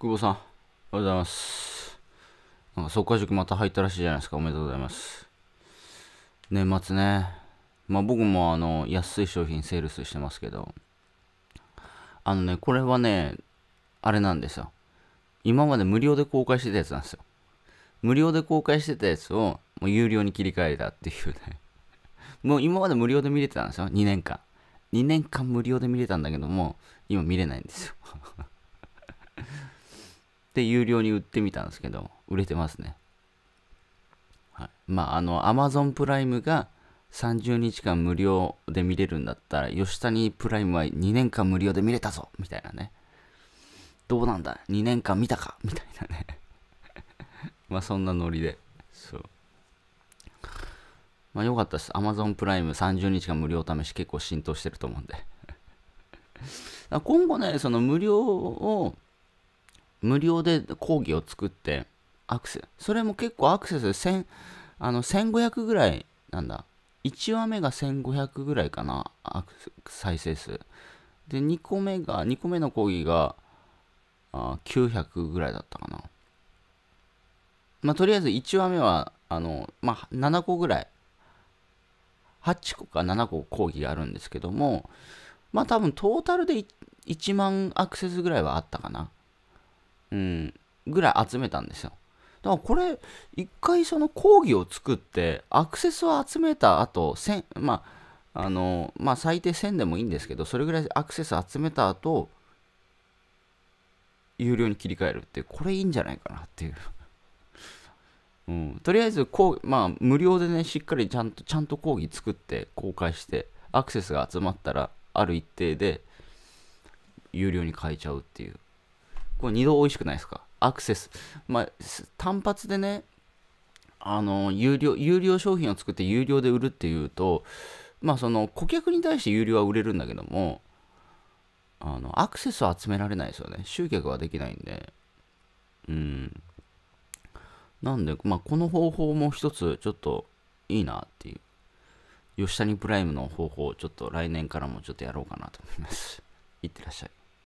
久保さん、おはようございます。なんか、速化塾また入ったらしいじゃないですか。おめでとうございます。年末ね。まあ、僕も、あの、安い商品セールスしてますけど、あのね、これはね、あれなんですよ。今まで無料で公開してたやつなんですよ。無料で公開してたやつを、もう有料に切り替えたっていうね。もう今まで無料で見れてたんですよ。2年間。2年間無料で見れたんだけども、今見れないんですよ。って有料に売ってみたんですけど、売れてますね。はい、まあ、あの、Amazon プライムが30日間無料で見れるんだったら、吉谷プライムは2年間無料で見れたぞみたいなね。どうなんだ ?2 年間見たかみたいなね まあ、そんなノリで。そう。まあ、よかったです。Amazon プライム30日間無料試し結構浸透してると思うんで 今後ね、その無料を無料で講義を作ってアクセスそれも結構アクセス1000あの1500ぐらいなんだ1話目が1500ぐらいかなアクセス、再生数で2個目が2個目の講義があ900ぐらいだったかなまあとりあえず1話目はあのまあ7個ぐらい8個か7個講義があるんですけどもまあ多分トータルで1万アクセスぐらいはあったかなうん、ぐらい集めたんですよ。だからこれ、一回その講義を作って、アクセスを集めた後、1000、まあ、あの、まあ、最低1000でもいいんですけど、それぐらいアクセス集めた後、有料に切り替えるって、これいいんじゃないかなっていう。うん、とりあえずこう、まあ、無料でね、しっかりちゃんと、ちゃんと講義作って公開して、アクセスが集まったら、ある一定で、有料に変えちゃうっていう。これ2度美味しくないですかアクセス。まあ、単発でね、あの、有料、有料商品を作って有料で売るっていうと、まあその顧客に対して有料は売れるんだけども、あの、アクセスは集められないですよね。集客はできないんで。うん。なんで、まあこの方法も一つちょっといいなっていう。吉谷プライムの方法をちょっと来年からもちょっとやろうかなと思います。いってらっしゃい。